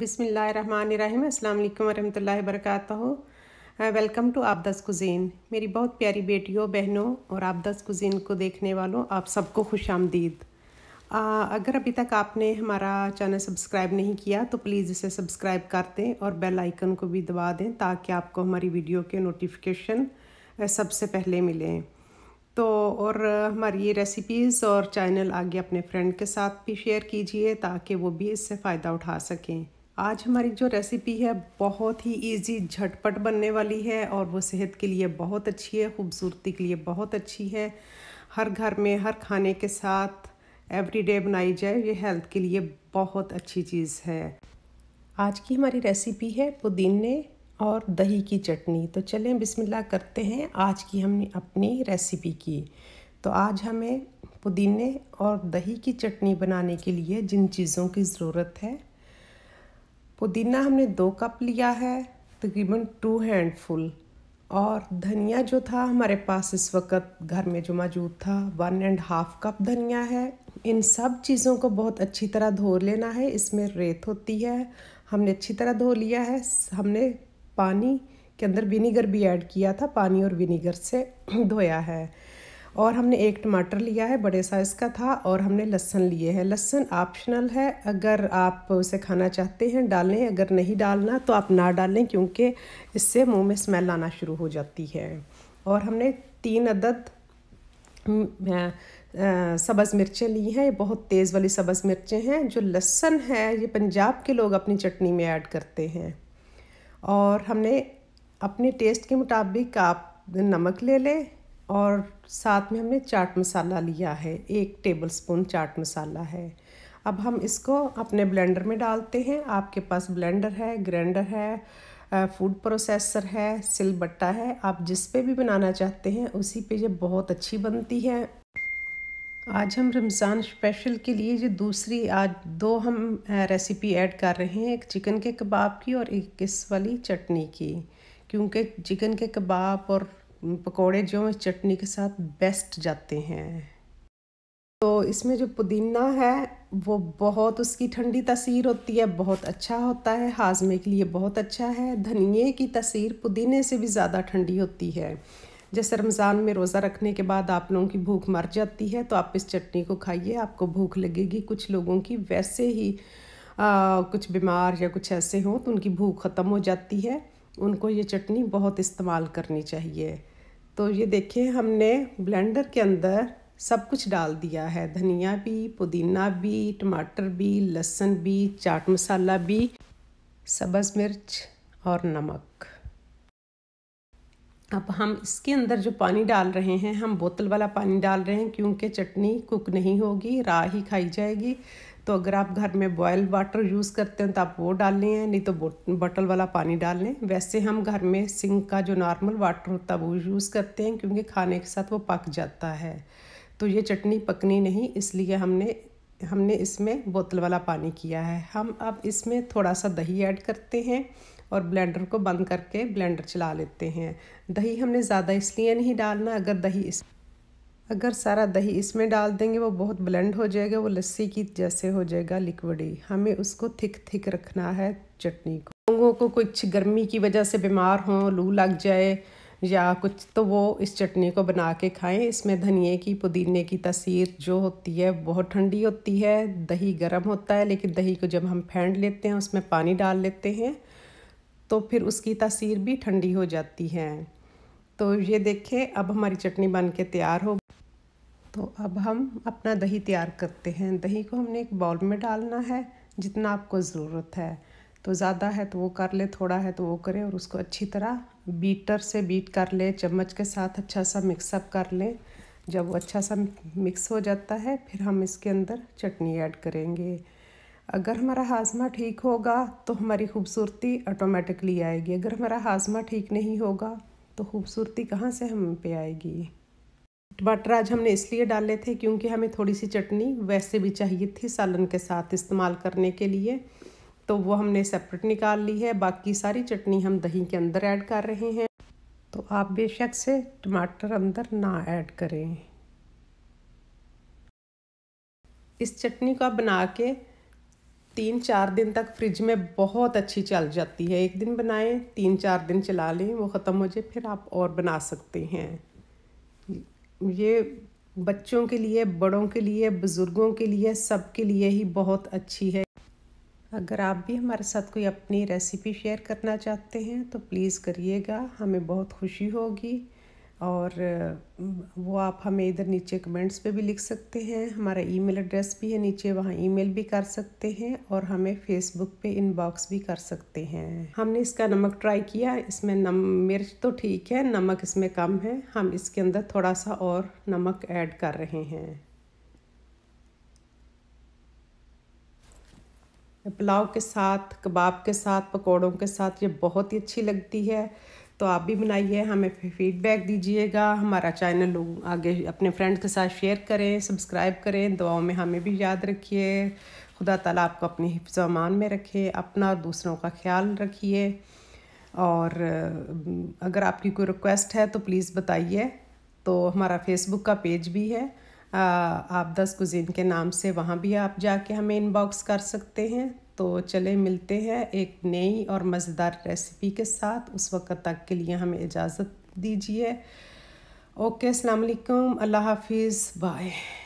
बिसमीम् अल्लाम वरहमल वर्क वेलकम टू आपदास कुज़ीन मेरी बहुत प्यारी बेटियों बहनों और आपदास कुज़ीन को देखने वालों आप सबको खुश आमदीद अगर अभी तक आपने हमारा चैनल सब्सक्राइब नहीं किया तो प्लीज़ इसे सब्सक्राइब कर दें और बेल आइकन को भी दबा दें ताकि आपको हमारी वीडियो के नोटिफिकेशन सबसे पहले मिलें तो और हमारी ये रेसिपीज़ और चैनल आगे अपने फ्रेंड के साथ भी शेयर कीजिए ताकि वो भी इससे फ़ायदा उठा सकें आज हमारी जो रेसिपी है बहुत ही इजी झटपट बनने वाली है और वो सेहत के लिए बहुत अच्छी है खूबसूरती के लिए बहुत अच्छी है हर घर में हर खाने के साथ एवरीडे बनाई जाए ये हेल्थ के लिए बहुत अच्छी चीज़ है आज की हमारी रेसिपी है पुदीने और दही की चटनी तो चलें बिस्मिल्लाह करते हैं आज की हमने अपनी रेसिपी की तो आज हमें पुदीने और दही की चटनी बनाने के लिए जिन चीज़ों की ज़रूरत है पुदीना हमने दो कप लिया है तकरीबन टू हैंडफुल और धनिया जो था हमारे पास इस वक्त घर में जो मौजूद था वन एंड हाफ कप धनिया है इन सब चीज़ों को बहुत अच्छी तरह धो लेना है इसमें रेत होती है हमने अच्छी तरह धो लिया है हमने पानी के अंदर विनीगर भी ऐड किया था पानी और विनीगर से धोया है और हमने एक टमाटर लिया है बड़े साइज़ का था और हमने लहसन लिए हैं लहसन ऑप्शनल है अगर आप उसे खाना चाहते हैं डालें अगर नहीं डालना तो आप ना डालें क्योंकि इससे मुंह में स्मेल आना शुरू हो जाती है और हमने तीन अदद सब्ज़ मिर्चें ली हैं ये बहुत तेज़ वाली सब्ज़ मिर्चें हैं जो लहसन है ये पंजाब के लोग अपनी चटनी में ऐड करते हैं और हमने अपने टेस्ट के मुताबिक आप नमक ले लें और साथ में हमने चाट मसाला लिया है एक टेबल स्पून चाट मसाला है अब हम इसको अपने ब्लेंडर में डालते हैं आपके पास ब्लेंडर है ग्राइंडर है फूड प्रोसेसर है सिल बट्टा है आप जिस पे भी बनाना चाहते हैं उसी पे ये बहुत अच्छी बनती है आज हम रमज़ान स्पेशल के लिए ये दूसरी आज दो हम रेसिपी ऐड कर रहे हैं एक चिकन के कबाब की और एक किस वाली चटनी की क्योंकि चिकन के कबाब और पकोड़े जो हैं चटनी के साथ बेस्ट जाते हैं तो इसमें जो पुदीना है वो बहुत उसकी ठंडी तस्वीर होती है बहुत अच्छा होता है हाजमे के लिए बहुत अच्छा है धनिए की तस्वीर पुदीने से भी ज़्यादा ठंडी होती है जैसे रमज़ान में रोज़ा रखने के बाद आप लोगों की भूख मर जाती है तो आप इस चटनी को खाइए आपको भूख लगेगी कुछ लोगों की वैसे ही आ, कुछ बीमार या कुछ ऐसे हों तो उनकी भूख ख़त्म हो जाती है उनको ये चटनी बहुत इस्तेमाल करनी चाहिए तो ये देखिए हमने ब्लेंडर के अंदर सब कुछ डाल दिया है धनिया भी पुदीना भी टमाटर भी लहसुन भी चाट मसाला भी सब्ज़ मिर्च और नमक अब हम इसके अंदर जो पानी डाल रहे हैं हम बोतल वाला पानी डाल रहे हैं क्योंकि चटनी कुक नहीं होगी राह ही खाई जाएगी तो अगर आप घर में बॉयल वाटर यूज़ करते हैं तो आप वो डाल लें नहीं तो बोटल वाला पानी डाल लें वैसे हम घर में सिंक का जो नॉर्मल वाटर होता है वो यूज़ करते हैं क्योंकि खाने के साथ वो पक जाता है तो ये चटनी पकनी नहीं इसलिए हमने हमने इसमें बोतल वाला पानी किया है हम अब इसमें थोड़ा सा दही ऐड करते हैं और ब्लेंडर को बंद करके ब्लेंडर चला लेते हैं दही हमने ज़्यादा इसलिए नहीं डालना अगर दही इस अगर सारा दही इसमें डाल देंगे वो बहुत ब्लेंड हो जाएगा वो लस्सी की जैसे हो जाएगा लिक्विडी हमें उसको थिक थिक रखना है चटनी को लोगों को कुछ गर्मी की वजह से बीमार हों लू लग जाए या कुछ तो वो इस चटनी को बना के खाएं इसमें धनिए की पुदीने की तस्वीर जो होती है बहुत ठंडी होती है दही गर्म होता है लेकिन दही को जब हम फेंट लेते हैं उसमें पानी डाल लेते हैं तो फिर उसकी तस्वीर भी ठंडी हो जाती है तो ये देखें अब हमारी चटनी बन के तैयार हो तो अब हम अपना दही तैयार करते हैं दही को हमने एक बाउल में डालना है जितना आपको ज़रूरत है तो ज़्यादा है तो वो कर ले थोड़ा है तो वो करें और उसको अच्छी तरह बीटर से बीट कर ले चम्मच के साथ अच्छा सा मिक्सअप कर लें जब वो अच्छा सा मिक्स हो जाता है फिर हम इसके अंदर चटनी ऐड करेंगे अगर हमारा हाजमा ठीक होगा तो हमारी खूबसूरती ऑटोमेटिकली आएगी अगर हमारा हाजमा ठीक नहीं होगा तो खूबसूरती कहाँ से हम पे आएगी टमाटर आज हमने इसलिए डाले थे क्योंकि हमें थोड़ी सी चटनी वैसे भी चाहिए थी सालन के साथ इस्तेमाल करने के लिए तो वो हमने सेपरेट निकाल ली है बाकी सारी चटनी हम दही के अंदर ऐड कर रहे हैं तो आप बेशक से टमाटर अंदर ना ऐड करें इस चटनी को आप बना के तीन चार दिन तक फ्रिज में बहुत अच्छी चल जाती है एक दिन बनाएं तीन चार दिन चला लें वो ख़त्म हो जाए फिर आप और बना सकते हैं ये बच्चों के लिए बड़ों के लिए बुज़ुर्गों के लिए सब के लिए ही बहुत अच्छी है अगर आप भी हमारे साथ कोई अपनी रेसिपी शेयर करना चाहते हैं तो प्लीज़ करिएगा हमें बहुत खुशी होगी और वो आप हमें इधर नीचे कमेंट्स पे भी लिख सकते हैं हमारा ईमेल एड्रेस भी है नीचे वहाँ ईमेल भी कर सकते हैं और हमें फेसबुक पे इनबॉक्स भी कर सकते हैं हमने इसका नमक ट्राई किया इसमें नम मिर्च तो ठीक है नमक इसमें कम है हम इसके अंदर थोड़ा सा और नमक ऐड कर रहे हैं पुलाव के साथ कबाब के साथ पकौड़ों के साथ ये बहुत ही अच्छी लगती है तो आप भी बनाइए हमें फीडबैक दीजिएगा हमारा चैनल लोग आगे अपने फ्रेंड के साथ शेयर करें सब्सक्राइब करें दुआओं में हमें भी याद रखिए खुदा ताला आपको अपने हिफ्जमान में रखे अपना और दूसरों का ख्याल रखिए और अगर आपकी कोई रिक्वेस्ट है तो प्लीज़ बताइए तो हमारा फेसबुक का पेज भी है आप दस कुजीन के नाम से वहाँ भी आप जाके हमें इनबॉक्स कर सकते हैं तो चले मिलते हैं एक नई और मज़ेदार रेसिपी के साथ उस वक्त तक के लिए हमें इजाज़त दीजिए ओके अस्सलाम वालेकुम अल्लाह हाफिज़ बाय